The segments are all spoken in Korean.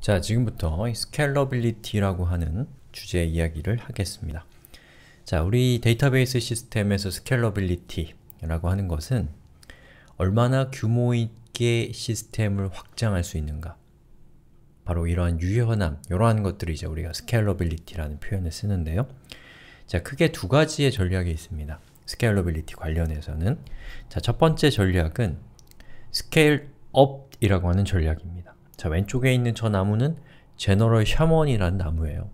자, 지금부터 스케일러빌리티라고 하는 주제 의 이야기를 하겠습니다. 자, 우리 데이터베이스 시스템에서 스케일러빌리티라고 하는 것은 얼마나 규모 있게 시스템을 확장할 수 있는가 바로 이러한 유연함, 이러한 것들이 이제 우리가 스케일러빌리티라는 표현을 쓰는데요. 자, 크게 두 가지의 전략이 있습니다. 스케일러빌리티 관련해서는 자, 첫 번째 전략은 스케일업이라고 하는 전략입니다. 자 왼쪽에 있는 저 나무는 제너럴 샤먼이라는 나무예요.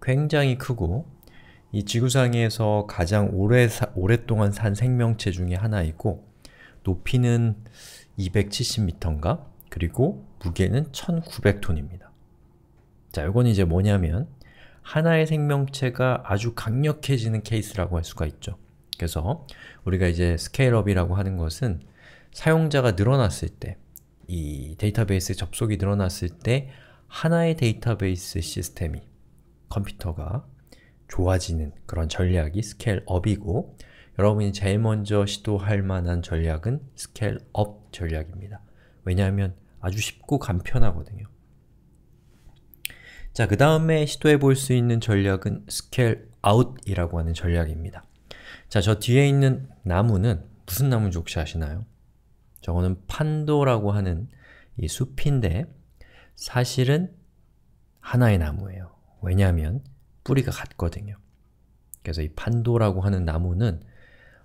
굉장히 크고 이 지구상에서 가장 오래 사, 오랫동안 산 생명체 중에 하나이고 높이는 270m인가? 그리고 무게는 1900톤입니다. 자, 이건 이제 뭐냐면 하나의 생명체가 아주 강력해지는 케이스라고 할 수가 있죠. 그래서 우리가 이제 스케일업이라고 하는 것은 사용자가 늘어났을 때이 데이터베이스 접속이 늘어났을 때 하나의 데이터베이스 시스템이 컴퓨터가 좋아지는 그런 전략이 스케일업이고 여러분이 제일 먼저 시도할 만한 전략은 스케일업 전략입니다. 왜냐하면 아주 쉽고 간편하거든요. 자, 그 다음에 시도해 볼 수 있는 전략은 스케일아웃이라고 하는 전략입니다. 자, 저 뒤에 있는 나무는 무슨 나무인지 혹시 아시나요? 저거는 판도라고 하는 이 숲인데 사실은 하나의 나무예요. 왜냐하면 뿌리가 같거든요. 그래서 이 판도라고 하는 나무는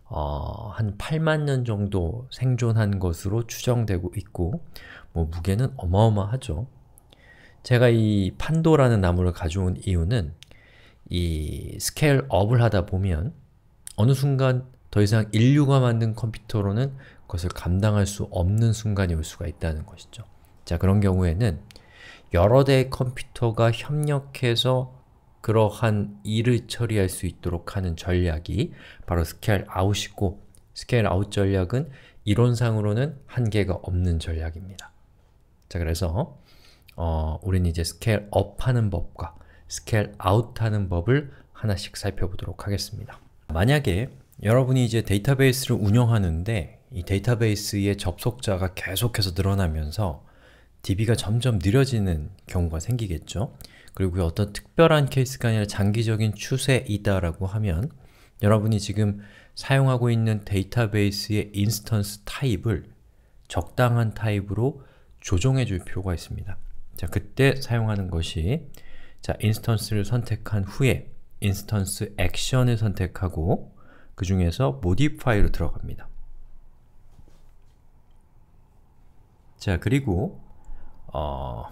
어, 한 8만 년 정도 생존한 것으로 추정되고 있고 뭐 무게는 어마어마하죠. 제가 이 판도라는 나무를 가져온 이유는 이 스케일업을 하다 보면 어느 순간 더 이상 인류가 만든 컴퓨터로는 그것을 감당할 수 없는 순간이 올 수가 있다는 것이죠. 자, 그런 경우에는 여러 대의 컴퓨터가 협력해서 그러한 일을 처리할 수 있도록 하는 전략이 바로 스케일 아웃이고 스케일 아웃 전략은 이론상으로는 한계가 없는 전략입니다. 자, 그래서 어, 우리는 이제 스케일 업 하는 법과 스케일 아웃 하는 법을 하나씩 살펴보도록 하겠습니다. 만약에 여러분이 이제 데이터베이스를 운영하는데 이 데이터베이스의 접속자가 계속해서 늘어나면서 DB가 점점 느려지는 경우가 생기겠죠. 그리고 어떤 특별한 케이스가 아니라 장기적인 추세이다라고 하면 여러분이 지금 사용하고 있는 데이터베이스의 인스턴스 타입을 적당한 타입으로 조정해 줄 필요가 있습니다. 자, 그때 사용하는 것이 자, 인스턴스를 선택한 후에 인스턴스 액션을 선택하고 그 중에서 modify로 들어갑니다. 자, 그리고 어,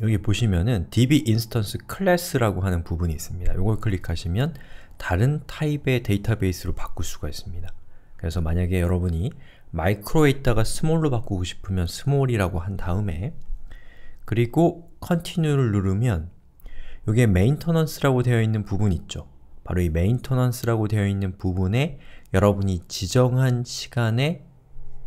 여기 보시면은 db instance c l a s s 라고 하는 부분이 있습니다. 이걸 클릭하시면 다른 타입의 데이터베이스로 바꿀 수가 있습니다. 그래서 만약에 여러분이 마이크로에 있다가 스몰로 바꾸고 싶으면 스몰이라고 한 다음에 그리고 c o n t i n u e 를 누르면 여기에 m a i n t e n a n c e 라고 되어 있는 부분 있죠. 바로 이 m a i n t e n a n c e 라고 되어 있는 부분에 여러분이 지정한 시간에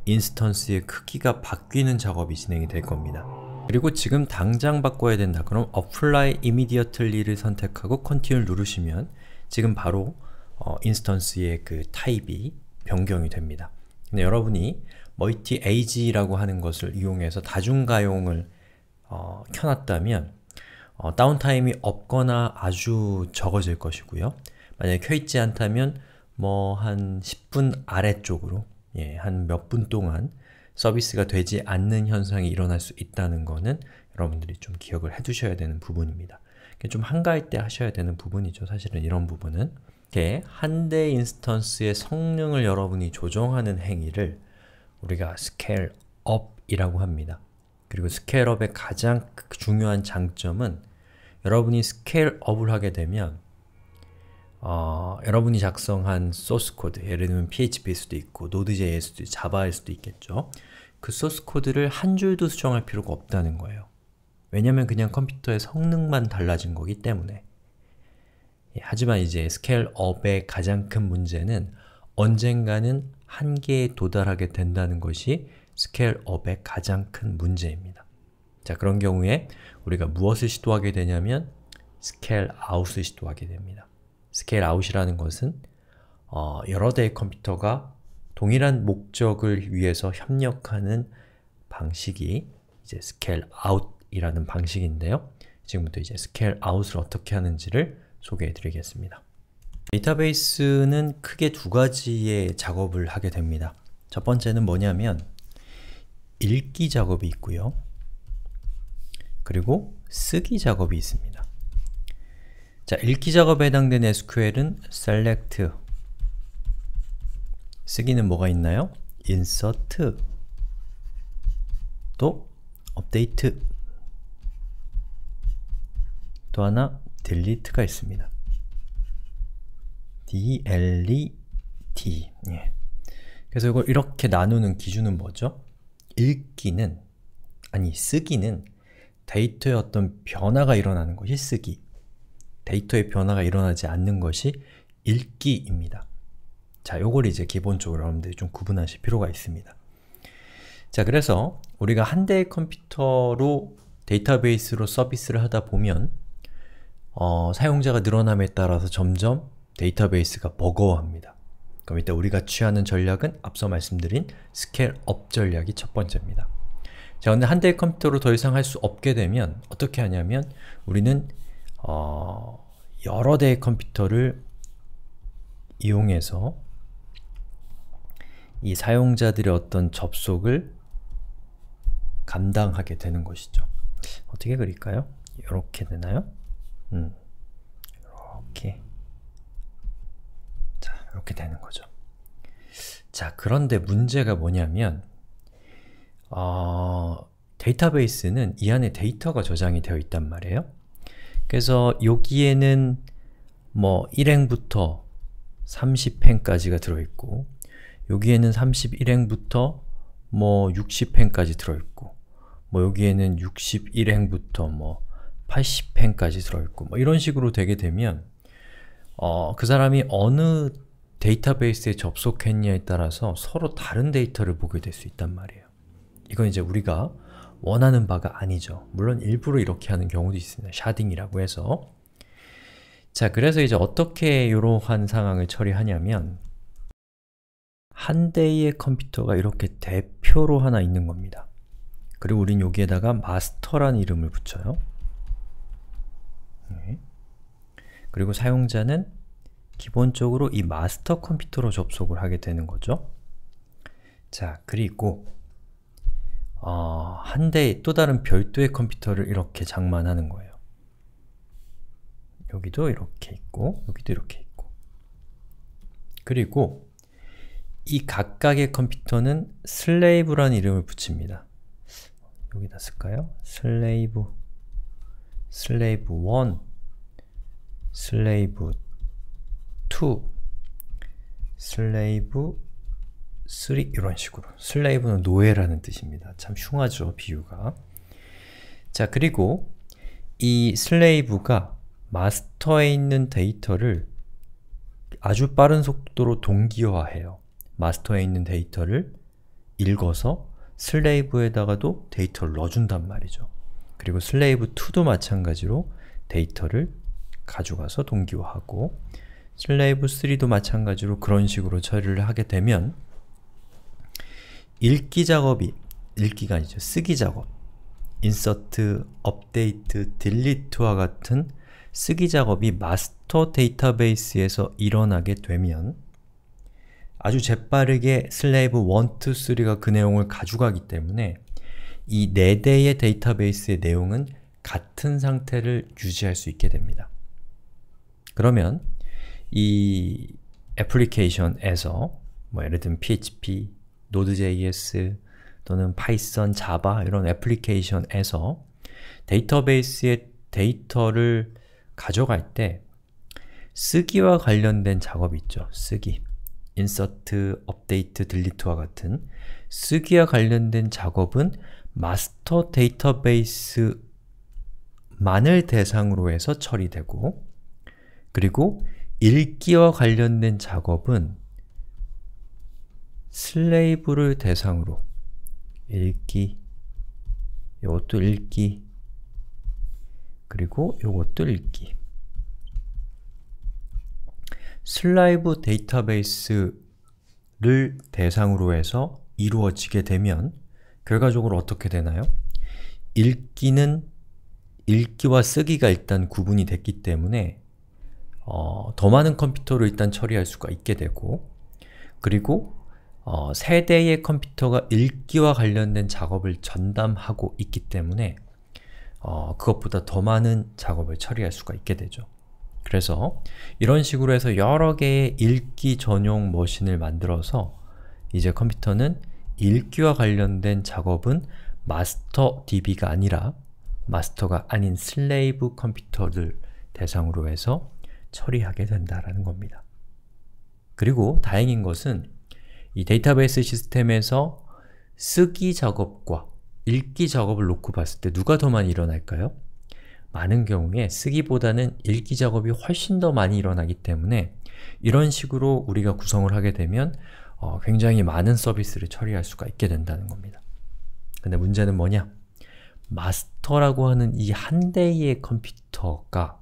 인스턴스의 크기가 바뀌는 작업이 진행이 될 겁니다. 그리고 지금 당장 바꿔야 된다 그럼 apply immediately를 선택하고 continue 누르시면 지금 바로 어, 인스턴스의 그 타입이 변경이 됩니다. 근데 여러분이 멀티 AG라고 하는 것을 이용해서 다중가용을 어, 켜놨다면 어, 다운타임이 없거나 아주 적어질 것이고요. 만약에 켜있지 않다면 뭐 한 10분 아래쪽으로 예, 한 몇 분 동안 서비스가 되지 않는 현상이 일어날 수 있다는 거는 여러분들이 좀 기억을 해두셔야 되는 부분입니다. 좀 한가할 때 하셔야 되는 부분이죠. 사실은 이런 부분은 이렇게 한 대 인스턴스의 성능을 여러분이 조정하는 행위를 우리가 스케일 업이라고 합니다. 그리고 스케일업의 가장 중요한 장점은 여러분이 스케일업을 하게 되면 어, 여러분이 작성한 소스 코드, 예를 들면 PHP일 수도 있고 Node.js도 있고 자바일 수도 있겠죠. 그 소스 코드를 한 줄도 수정할 필요가 없다는 거예요. 왜냐면 그냥 컴퓨터의 성능만 달라진 거기 때문에. 예, 하지만 이제 스케일업의 가장 큰 문제는 언젠가는 한계에 도달하게 된다는 것이 스케일업의 가장 큰 문제입니다. 자, 그런 경우에 우리가 무엇을 시도하게 되냐면 스케일 아웃을 시도하게 됩니다. 스케일 아웃이라는 것은 어, 여러 대의 컴퓨터가 동일한 목적을 위해서 협력하는 방식이 이제 스케일 아웃이라는 방식인데요. 지금부터 이제 스케일 아웃을 어떻게 하는지를 소개해 드리겠습니다. 데이터베이스는 크게 두 가지의 작업을 하게 됩니다. 첫 번째는 뭐냐면 읽기 작업이 있고요. 그리고 쓰기 작업이 있습니다. 자, 읽기 작업에 해당된 SQL은 select 쓰기는 뭐가 있나요? insert 또 update 또 하나 delete가 있습니다. delete 예. 그래서 이걸 이렇게 나누는 기준은 뭐죠? 읽기는 아니 쓰기는 데이터의 어떤 변화가 일어나는 것이 쓰기 데이터의 변화가 일어나지 않는 것이 읽기입니다. 자, 요걸 이제 기본적으로 여러분들이 좀 구분하실 필요가 있습니다. 자, 그래서 우리가 한 대의 컴퓨터로 데이터베이스로 서비스를 하다 보면 어, 사용자가 늘어남에 따라서 점점 데이터베이스가 버거워합니다. 그럼 이때 우리가 취하는 전략은 앞서 말씀드린 스케일업 전략이 첫 번째입니다. 자, 근데 한 대의 컴퓨터로 더 이상 할 수 없게 되면 어떻게 하냐면 우리는 어, 여러 대의 컴퓨터를 이용해서 이 사용자들의 어떤 접속을 감당하게 되는 것이죠. 어떻게 그릴까요? 이렇게 되나요? 음, 이렇게 자, 이렇게 되는 거죠. 자, 그런데 문제가 뭐냐면 어, 데이터베이스는 이 안에 데이터가 저장이 되어 있단 말이에요. 그래서 여기에는 뭐 1행부터 30행까지가 들어있고 여기에는 31행부터 뭐 60행까지 들어있고 뭐 여기에는 61행부터 뭐 80행까지 들어있고 뭐 이런 식으로 되게 되면 어, 그 사람이 어느 데이터베이스에 접속했냐에 따라서 서로 다른 데이터를 보게 될 수 있단 말이에요. 이건 이제 우리가 원하는 바가 아니죠. 물론 일부러 이렇게 하는 경우도 있습니다. 샤딩이라고 해서 자, 그래서 이제 어떻게 이러한 상황을 처리하냐면 한 대의 컴퓨터가 이렇게 대표로 하나 있는 겁니다. 그리고 우린 여기에다가 마스터라는 이름을 붙여요. 네. 그리고 사용자는 기본적으로 이 마스터 컴퓨터로 접속을 하게 되는 거죠. 자, 그리고 어, 한 대의 또 다른 별도의 컴퓨터를 이렇게 장만하는 거예요. 여기도 이렇게 있고 여기도 이렇게 있고 그리고 이 각각의 컴퓨터는 슬레이브라는 이름을 붙입니다. 여기다 쓸까요? 슬레이브 슬레이브 1 슬레이브 2 슬레이브 쓰 이런 식으로 슬레이브는 노예라는 뜻입니다. 참 흉하죠 비유가. 자 그리고 이 슬레이브가 마스터에 있는 데이터를 아주 빠른 속도로 동기화해요. 마스터에 있는 데이터를 읽어서 슬레이브에다가도 데이터를 넣어준단 말이죠. 그리고 슬레이브2도 마찬가지로 데이터를 가져가서 동기화하고 슬레이브3도 마찬가지로 그런 식으로 처리를 하게 되면 읽기 작업이 읽기가 아니죠. 쓰기 작업 인서트, 업데이트, 딜리트와 같은 쓰기 작업이 마스터 데이터베이스에서 일어나게 되면 아주 재빠르게 슬레이브 1, 2, 3가 그 내용을 가져가기 때문에 이 4대의 데이터베이스의 내용은 같은 상태를 유지할 수 있게 됩니다. 그러면 이 애플리케이션에서 뭐 예를 들면 PHP, Node.js 또는 Python, Java 이런 애플리케이션에서 데이터베이스의 데이터를 가져갈 때 쓰기와 관련된 작업이 있죠. 쓰기, 인서트, 업데이트, 딜리트와 같은 쓰기와 관련된 작업은 마스터 데이터베이스만을 대상으로 해서 처리되고 그리고 읽기와 관련된 작업은 슬레이브를 대상으로 읽기 이것도 읽기 그리고 이것도 읽기 슬라이브 데이터베이스를 대상으로 해서 이루어지게 되면 결과적으로 어떻게 되나요? 읽기는 읽기와 쓰기가 일단 구분이 됐기 때문에 어, 더 많은 컴퓨터로 일단 처리할 수가 있게 되고 그리고 어, 세대의 컴퓨터가 읽기와 관련된 작업을 전담하고 있기 때문에 어, 그것보다 더 많은 작업을 처리할 수가 있게 되죠. 그래서 이런 식으로 해서 여러 개의 읽기 전용 머신을 만들어서 이제 컴퓨터는 읽기와 관련된 작업은 마스터 DB가 아니라 마스터가 아닌 슬레이브 컴퓨터를 대상으로 해서 처리하게 된다라는 겁니다. 그리고 다행인 것은 이 데이터베이스 시스템에서 쓰기 작업과 읽기 작업을 놓고 봤을 때 누가 더 많이 일어날까요? 많은 경우에 쓰기보다는 읽기 작업이 훨씬 더 많이 일어나기 때문에 이런 식으로 우리가 구성을 하게 되면 어, 굉장히 많은 서비스를 처리할 수가 있게 된다는 겁니다. 근데 문제는 뭐냐? 마스터라고 하는 이 한 대의 컴퓨터가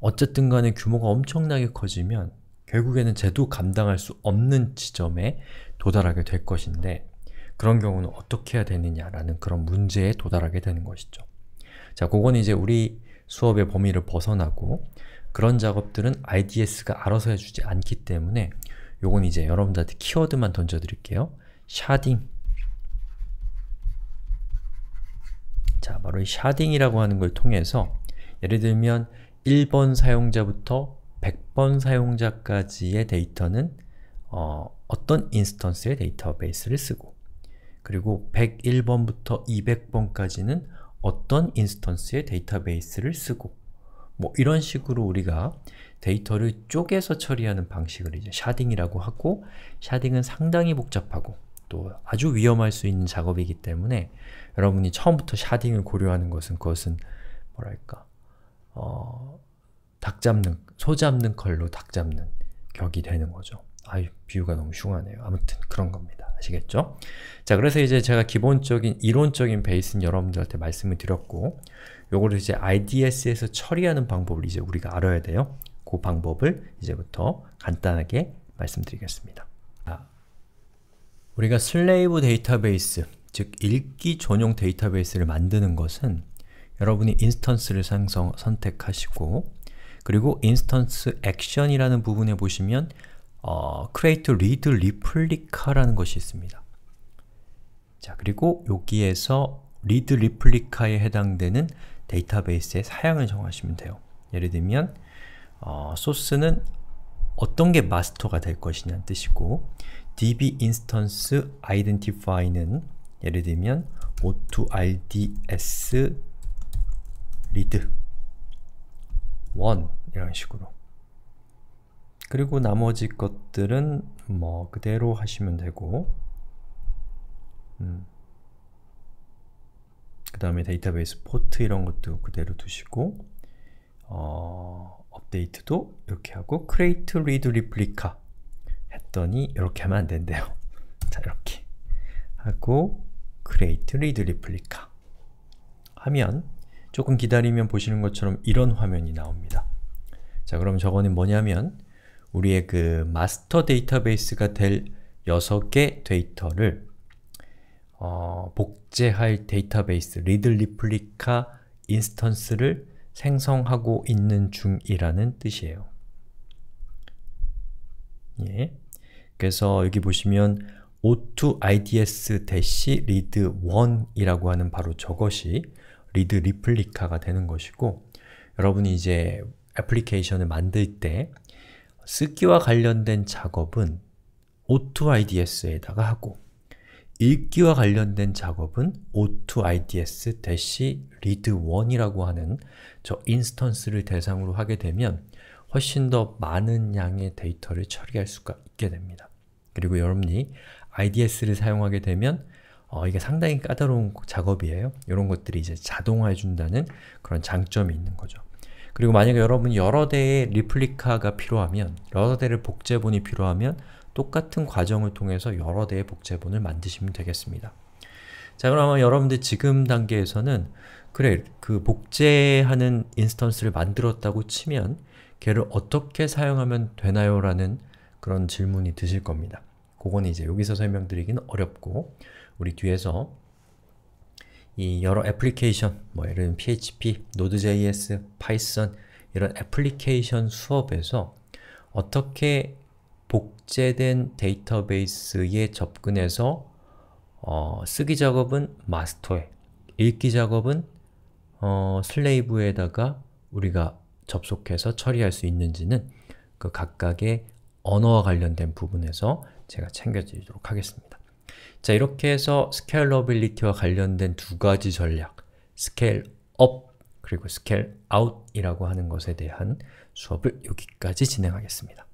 어쨌든 간에 규모가 엄청나게 커지면 결국에는 제도 감당할 수 없는 지점에 도달하게 될 것인데 그런 경우는 어떻게 해야 되느냐라는 그런 문제에 도달하게 되는 것이죠. 자, 그건 이제 우리 수업의 범위를 벗어나고 그런 작업들은 IDS가 알아서 해주지 않기 때문에 요건 이제 여러분들한테 키워드만 던져드릴게요. 샤딩 자, 바로 이 샤딩이라고 하는 걸 통해서 예를 들면 1번 사용자부터 100번 사용자까지의 데이터는 어, 떤 인스턴스의 데이터베이스를 쓰고 그리고 101번부터 200번까지는 어떤 인스턴스의 데이터베이스를 쓰고 뭐 이런 식으로 우리가 데이터를 쪼개서 처리하는 방식을 이제 샤딩이라고 하고 샤딩은 상당히 복잡하고 또 아주 위험할 수 있는 작업이기 때문에 여러분이 처음부터 샤딩을 고려하는 것은 그것은 뭐랄까 어, 닭 잡는, 소 잡는 컬로 닭 잡는 격이 되는 거죠. 아유, 비유가 너무 흉하네요. 아무튼 그런 겁니다. 아시겠죠? 자, 그래서 이제 제가 기본적인, 이론적인 베이스는 여러분들한테 말씀을 드렸고 요거를 이제 IDS에서 처리하는 방법을 이제 우리가 알아야 돼요. 그 방법을 이제부터 간단하게 말씀드리겠습니다. 자, 아, 우리가 슬레이브 데이터베이스, 즉 읽기 전용 데이터베이스를 만드는 것은 여러분이 인스턴스를 상성, 선택하시고 그리고 instance a c t i o n 이라는 부분에 보시면 어, create read replica라는 것이 있습니다. 자, 그리고 여기에서 read replica에 해당되는 데이터베이스의 사양을 정하시면 돼요. 예를 들면 어, 소스는 어떤 게 마스터가 될 것이냐는 뜻이고 db 인스턴스 identify는 예를 들면 o2rds read 1 이런 식으로 그리고 나머지 것들은 뭐 그대로 하시면 되고 음. 그 다음에 데이터베이스 포트 이런 것도 그대로 두시고 어, 업데이트도 이렇게 하고 create read replica 했더니 이렇게 하면 안 된대요. 자 이렇게 하고 create read replica 하면 조금 기다리면 보시는 것처럼 이런 화면이 나옵니다. 자 그럼 저거는 뭐냐면 우리의 그 마스터 데이터베이스가 될 6개 데이터를 어, 복제할 데이터베이스 리들리플리카 인스턴스를 생성하고 있는 중이라는 뜻이에요. 예. 그래서 여기 보시면 o2ids-read1이라고 하는 바로 저것이 리드 리플리카가 되는 것이고 여러분이 이제 애플리케이션을 만들 때 쓰기와 관련된 작업은 O2IDS에다가 하고 읽기와 관련된 작업은 O2IDS-read1이라고 하는 저 인스턴스를 대상으로 하게 되면 훨씬 더 많은 양의 데이터를 처리할 수가 있게 됩니다. 그리고 여러분이 IDS를 사용하게 되면 어, 이게 상당히 까다로운 작업이에요. 이런 것들이 이제 자동화해 준다는 그런 장점이 있는 거죠. 그리고 만약에 여러분 여러 대의 리플리카가 필요하면 여러 대를 복제본이 필요하면 똑같은 과정을 통해서 여러 대의 복제본을 만드시면 되겠습니다. 자 그러면 여러분들 지금 단계에서는 그래 그 복제하는 인스턴스를 만들었다고 치면 걔를 어떻게 사용하면 되나요? 라는 그런 질문이 드실 겁니다. 그건 이제 여기서 설명드리기는 어렵고 우리 뒤에서 이 여러 애플리케이션, 뭐 예를 들면 PHP, Node.js, Python 이런 애플리케이션 수업에서 어떻게 복제된 데이터베이스에 접근해서 어, 쓰기 작업은 마스터에, 읽기 작업은 어, 슬레이브에다가 우리가 접속해서 처리할 수 있는지는 그 각각의 언어와 관련된 부분에서 제가 챙겨드리도록 하겠습니다. 자 이렇게 해서 스케일러빌리티와 관련된 두 가지 전략 스케일 업 그리고 스케일 아웃이라고 하는 것에 대한 수업을 여기까지 진행하겠습니다.